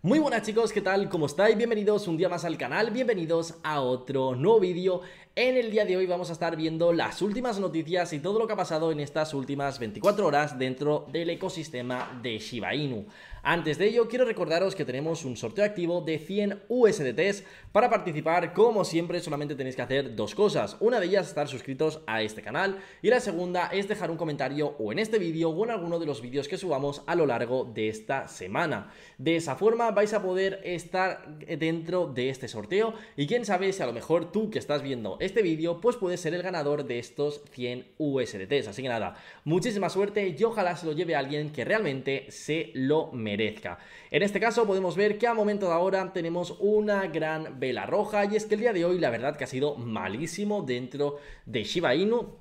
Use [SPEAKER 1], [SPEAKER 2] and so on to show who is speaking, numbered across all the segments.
[SPEAKER 1] Muy buenas chicos, ¿qué tal? ¿Cómo estáis? Bienvenidos un día más al canal, bienvenidos a otro nuevo vídeo en el día de hoy vamos a estar viendo las últimas noticias y todo lo que ha pasado en estas últimas 24 horas dentro del ecosistema de Shiba Inu. Antes de ello, quiero recordaros que tenemos un sorteo activo de 100 USDTs. Para participar, como siempre, solamente tenéis que hacer dos cosas. Una de ellas, estar suscritos a este canal. Y la segunda es dejar un comentario o en este vídeo o en alguno de los vídeos que subamos a lo largo de esta semana. De esa forma vais a poder estar dentro de este sorteo. Y quién sabe si a lo mejor tú que estás viendo este vídeo, pues puede ser el ganador de estos 100 USDTs. Así que nada, muchísima suerte y ojalá se lo lleve alguien que realmente se lo merezca. En este caso podemos ver que a momento de ahora tenemos una gran vela roja y es que el día de hoy la verdad que ha sido malísimo dentro de Shiba Inu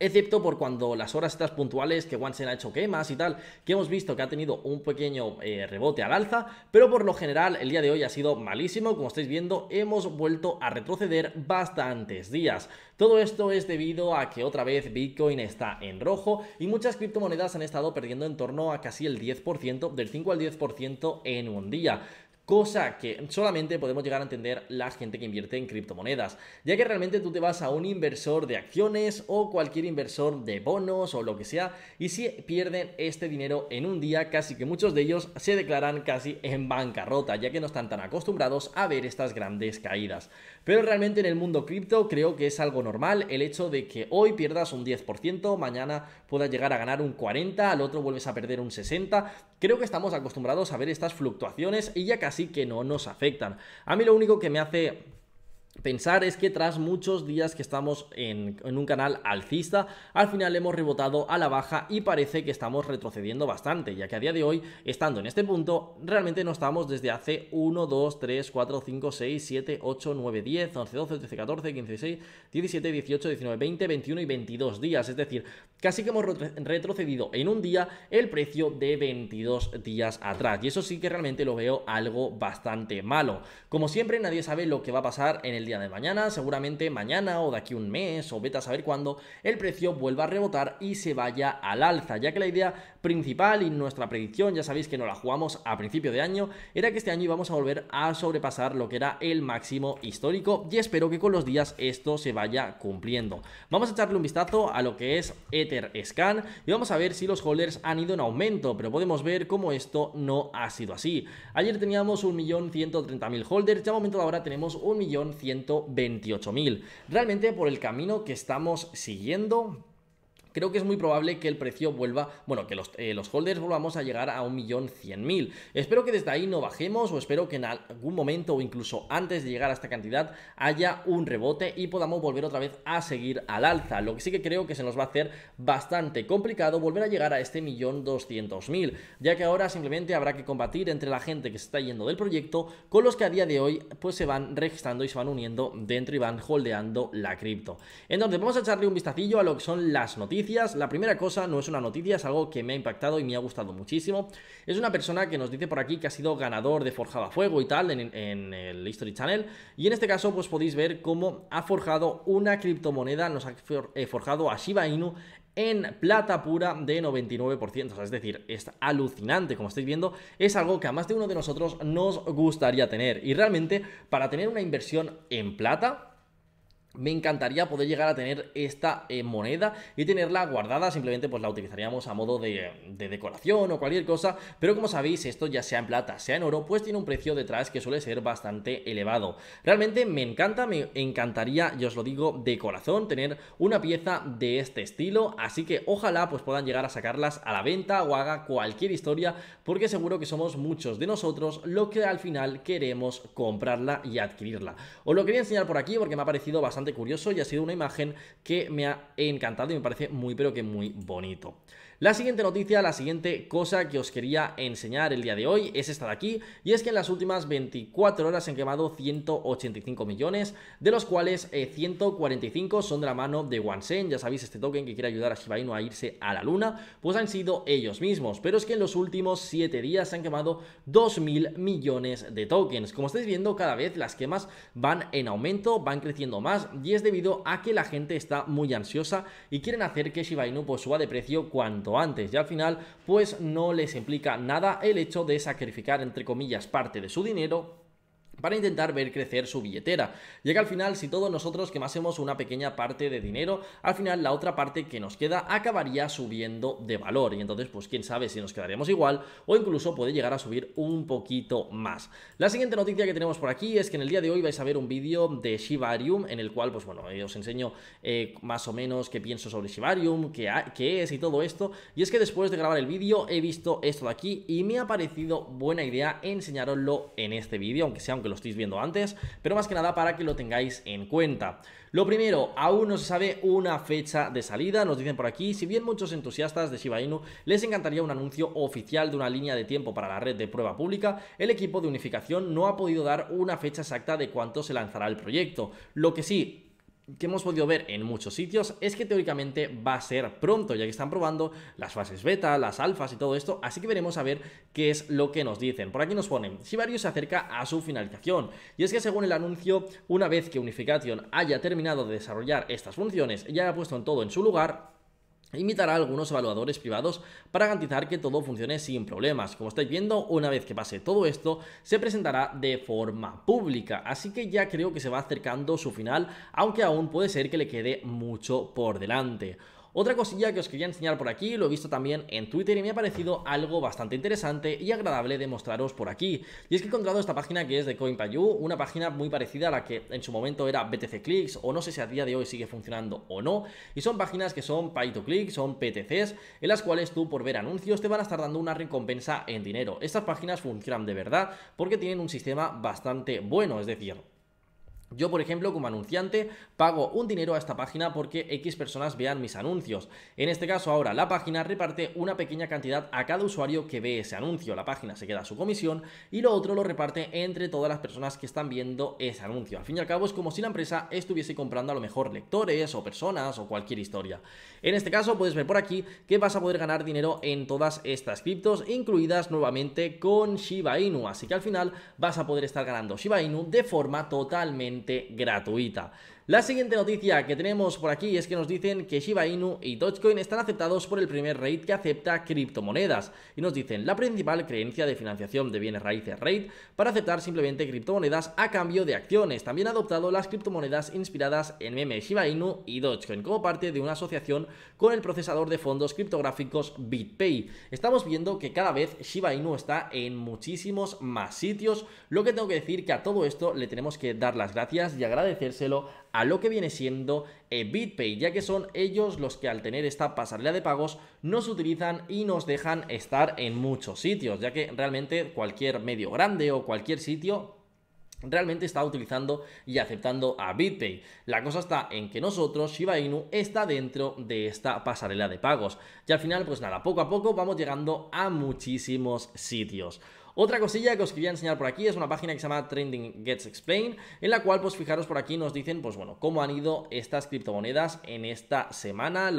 [SPEAKER 1] Excepto por cuando las horas estas puntuales que Wansen ha hecho quemas y tal, que hemos visto que ha tenido un pequeño eh, rebote al alza, pero por lo general el día de hoy ha sido malísimo, como estáis viendo hemos vuelto a retroceder bastantes días. Todo esto es debido a que otra vez Bitcoin está en rojo y muchas criptomonedas han estado perdiendo en torno a casi el 10%, del 5 al 10% en un día cosa que solamente podemos llegar a entender la gente que invierte en criptomonedas, ya que realmente tú te vas a un inversor de acciones o cualquier inversor de bonos o lo que sea, y si pierden este dinero en un día, casi que muchos de ellos se declaran casi en bancarrota, ya que no están tan acostumbrados a ver estas grandes caídas. Pero realmente en el mundo cripto creo que es algo normal el hecho de que hoy pierdas un 10%, mañana puedas llegar a ganar un 40%, al otro vuelves a perder un 60%. Creo que estamos acostumbrados a ver estas fluctuaciones y ya casi que no nos afectan. A mí lo único que me hace Pensar es que tras muchos días que estamos en, un canal alcista, al final hemos rebotado a la baja y parece que estamos retrocediendo bastante, ya que a día de hoy, estando en este punto, realmente no estamos desde hace 1, 2, 3, 4, 5, 6, 7, 8, 9, 10, 11, 12, 13, 14, 15, 16, 17, 18, 19, 20, 21 y 22 días. Es decir, casi que hemos retrocedido en un día el precio de 22 días atrás. Y eso sí que realmente lo veo algo bastante malo. Como siempre, nadie sabe lo que va a pasar en el día de mañana, seguramente mañana o de aquí un mes o beta, a saber cuándo, el precio vuelva a rebotar y se vaya al alza, ya que la idea principal y nuestra predicción, ya sabéis que no la jugamos a principio de año, era que este año íbamos a volver a sobrepasar lo que era el máximo histórico y espero que con los días esto se vaya cumpliendo. Vamos a echarle un vistazo a lo que es Ether Scan y vamos a ver si los holders han ido en aumento, pero podemos ver cómo esto no ha sido así. Ayer teníamos 1.130.000 holders, ya a momento de ahora tenemos 1.100.000 128.000. Realmente por el camino que estamos siguiendo creo que es muy probable que el precio vuelva, bueno, que los, eh, holders volvamos a llegar a 1.100.000. Espero que desde ahí no bajemos o espero que en algún momento o incluso antes de llegar a esta cantidad haya un rebote y podamos volver otra vez a seguir al alza. Lo que sí que creo que se nos va a hacer bastante complicado volver a llegar a este 1.200.000, ya que ahora simplemente habrá que combatir entre la gente que se está yendo del proyecto con los que a día de hoy pues se van registrando y se van uniendo dentro y van holdeando la cripto. Entonces vamos a echarle un vistacillo a lo que son las noticias la primera cosa no es una noticia, es algo que me ha impactado y me ha gustado muchísimo. Es una persona que nos dice por aquí que ha sido ganador de a Fuego y tal en, el History Channel. Y en este caso, pues podéis ver cómo ha forjado una criptomoneda, nos ha eh, forjado a Shiba Inu en plata pura de 99%. es decir, es alucinante, como estáis viendo, es algo que a más de uno de nosotros nos gustaría tener. Y realmente, para tener una inversión en plata, me encantaría poder llegar a tener esta eh, moneda y tenerla guardada, simplemente pues la utilizaríamos a modo de, decoración o cualquier cosa, pero como sabéis esto ya sea en plata, sea en oro, pues tiene un precio detrás que suele ser bastante elevado. Realmente me encanta, me encantaría, yo os lo digo de corazón, tener una pieza de este estilo, así que ojalá pues puedan llegar a sacarlas a la venta o haga cualquier historia, porque seguro que somos muchos de nosotros lo que al final queremos comprarla y adquirirla. Os lo quería enseñar por aquí porque me ha parecido bastante curioso y ha sido una imagen que me ha encantado y me parece muy pero que muy bonito. La siguiente noticia, la siguiente cosa que os quería enseñar el día de hoy es esta de aquí, y es que en las últimas 24 horas se han quemado 185 millones, de los cuales 145 eh, son de la mano de Wansen, ya sabéis, este token que quiere ayudar a Shiba Inu a irse a la luna, pues han sido ellos mismos, pero es que en los últimos 7 días se han quemado 2.000 millones de tokens. Como estáis viendo, cada vez las quemas van en aumento, van creciendo más, y es debido a que la gente está muy ansiosa y quieren hacer que Shiba Inu pues, suba de precio cuando antes y al final pues no les implica nada el hecho de sacrificar entre comillas parte de su dinero para intentar ver crecer su billetera, Llega al final si todos nosotros quemásemos una pequeña parte de dinero, al final la otra parte que nos queda acabaría subiendo de valor y entonces pues quién sabe si nos quedaríamos igual o incluso puede llegar a subir un poquito más. La siguiente noticia que tenemos por aquí es que en el día de hoy vais a ver un vídeo de Shibarium en el cual pues bueno eh, os enseño eh, más o menos qué pienso sobre Shibarium, qué, es y todo esto y es que después de grabar el vídeo he visto esto de aquí y me ha parecido buena idea enseñaroslo en este vídeo aunque sea aunque lo lo estéis viendo antes, pero más que nada para que lo tengáis en cuenta. Lo primero, aún no se sabe una fecha de salida, nos dicen por aquí, si bien muchos entusiastas de Shiba Inu les encantaría un anuncio oficial de una línea de tiempo para la red de prueba pública, el equipo de unificación no ha podido dar una fecha exacta de cuánto se lanzará el proyecto. Lo que sí, que hemos podido ver en muchos sitios es que teóricamente va a ser pronto, ya que están probando las fases beta, las alfas y todo esto, así que veremos a ver qué es lo que nos dicen. Por aquí nos ponen, varios se acerca a su finalización, y es que según el anuncio, una vez que Unification haya terminado de desarrollar estas funciones y haya puesto todo en su lugar, imitará a algunos evaluadores privados para garantizar que todo funcione sin problemas. Como estáis viendo, una vez que pase todo esto, se presentará de forma pública, así que ya creo que se va acercando su final, aunque aún puede ser que le quede mucho por delante. Otra cosilla que os quería enseñar por aquí, lo he visto también en Twitter y me ha parecido algo bastante interesante y agradable de mostraros por aquí. Y es que he encontrado esta página que es de CoinPayU, una página muy parecida a la que en su momento era BTC Clicks o no sé si a día de hoy sigue funcionando o no. Y son páginas que son Pay to Click, son PTCs, en las cuales tú por ver anuncios te van a estar dando una recompensa en dinero. Estas páginas funcionan de verdad porque tienen un sistema bastante bueno, es decir, yo, por ejemplo, como anunciante, pago un dinero a esta página porque X personas vean mis anuncios. En este caso, ahora la página reparte una pequeña cantidad a cada usuario que ve ese anuncio. La página se queda su comisión y lo otro lo reparte entre todas las personas que están viendo ese anuncio. Al fin y al cabo, es como si la empresa estuviese comprando a lo mejor lectores o personas o cualquier historia. En este caso, puedes ver por aquí que vas a poder ganar dinero en todas estas criptos, incluidas nuevamente con Shiba Inu. Así que al final vas a poder estar ganando Shiba Inu de forma totalmente gratuita. La siguiente noticia que tenemos por aquí es que nos dicen que Shiba Inu y Dogecoin están aceptados por el primer RAID que acepta criptomonedas. Y nos dicen la principal creencia de financiación de bienes raíces RAID para aceptar simplemente criptomonedas a cambio de acciones. También ha adoptado las criptomonedas inspiradas en meme Shiba Inu y Dogecoin como parte de una asociación con el procesador de fondos criptográficos BitPay. Estamos viendo que cada vez Shiba Inu está en muchísimos más sitios, lo que tengo que decir que a todo esto le tenemos que dar las gracias y agradecérselo a lo que viene siendo eh, BitPay, ya que son ellos los que al tener esta pasarela de pagos nos utilizan y nos dejan estar en muchos sitios, ya que realmente cualquier medio grande o cualquier sitio realmente está utilizando y aceptando a BitPay. La cosa está en que nosotros, Shiba Inu, está dentro de esta pasarela de pagos. Y al final, pues nada, poco a poco vamos llegando a muchísimos sitios. Otra cosilla que os quería enseñar por aquí es una página que se llama Trending Gets Explained, en la cual, pues fijaros por aquí, nos dicen, pues bueno, cómo han ido estas criptomonedas en esta semana,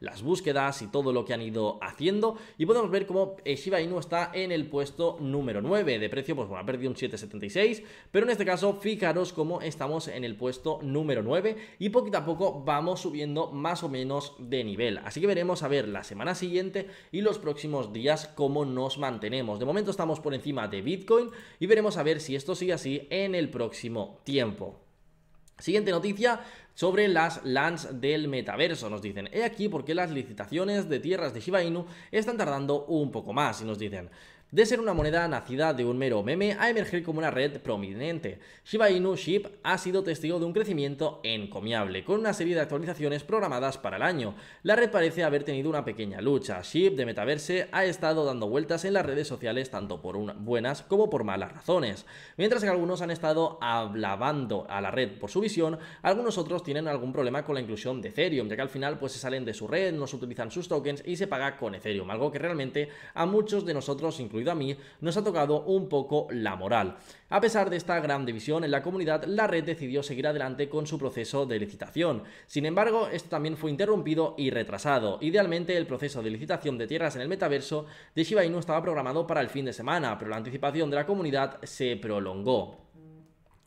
[SPEAKER 1] las búsquedas y todo lo que han ido haciendo. Y podemos ver cómo eh, Shiba Inu está en el puesto número 9 de precio, pues bueno, ha perdido un 7,76, pero en este caso, fijaros cómo estamos en el puesto número 9 y poquito a poco vamos subiendo más o menos de nivel. Así que veremos a ver la semana siguiente y los próximos días cómo nos mantenemos. De momento estamos por encima de Bitcoin y veremos a ver si esto sigue así en el próximo tiempo. Siguiente noticia sobre las lands del metaverso. Nos dicen, he aquí por qué las licitaciones de tierras de Shiba están tardando un poco más. Y nos dicen, de ser una moneda nacida de un mero meme a emerger como una red prominente. Shiba Inu Ship ha sido testigo de un crecimiento encomiable, con una serie de actualizaciones programadas para el año. La red parece haber tenido una pequeña lucha. Ship de Metaverse ha estado dando vueltas en las redes sociales tanto por buenas como por malas razones. Mientras que algunos han estado ablavando a la red por su visión, algunos otros tienen algún problema con la inclusión de Ethereum, ya que al final pues se salen de su red, no se utilizan sus tokens y se paga con Ethereum, algo que realmente a muchos de nosotros, incluidos a mí, nos ha tocado un poco la moral. A pesar de esta gran división en la comunidad, la red decidió seguir adelante con su proceso de licitación. Sin embargo, esto también fue interrumpido y retrasado. Idealmente, el proceso de licitación de tierras en el metaverso de Shiba Inu estaba programado para el fin de semana, pero la anticipación de la comunidad se prolongó.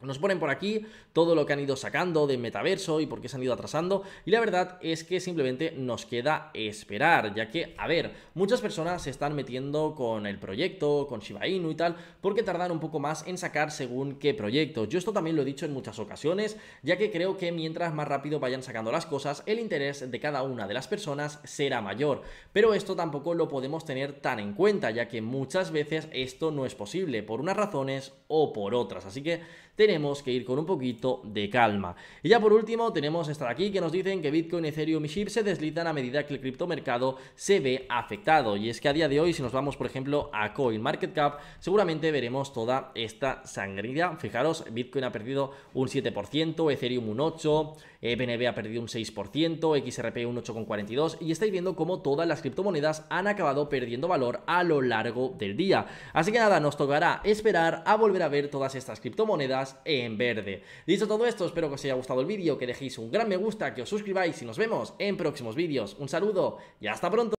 [SPEAKER 1] Nos ponen por aquí todo lo que han ido sacando de metaverso y por qué se han ido atrasando. Y la verdad es que simplemente nos queda esperar, ya que, a ver, muchas personas se están metiendo con el proyecto, con Shiba Inu y tal, porque tardan un poco más en sacar según qué proyecto, Yo esto también lo he dicho en muchas ocasiones, ya que creo que mientras más rápido vayan sacando las cosas, el interés de cada una de las personas será mayor. Pero esto tampoco lo podemos tener tan en cuenta, ya que muchas veces esto no es posible, por unas razones o por otras. Así que tenemos que ir con un poquito de calma. Y ya por último tenemos esta de aquí que nos dicen que Bitcoin, Ethereum y SHIB se deslizan a medida que el criptomercado se ve afectado. Y es que a día de hoy si nos vamos por ejemplo a CoinMarketCap seguramente veremos toda esta sangría. Fijaros, Bitcoin ha perdido un 7%, Ethereum un 8%, eh, BNB ha perdido un 6%, XRP un 8,42% y estáis viendo cómo todas las criptomonedas han acabado perdiendo valor a lo largo del día. Así que nada, nos tocará esperar a volver a ver todas estas criptomonedas en verde. Dicho todo esto, espero que os haya gustado el vídeo, que dejéis un gran me gusta, que os suscribáis y nos vemos en próximos vídeos. Un saludo y hasta pronto.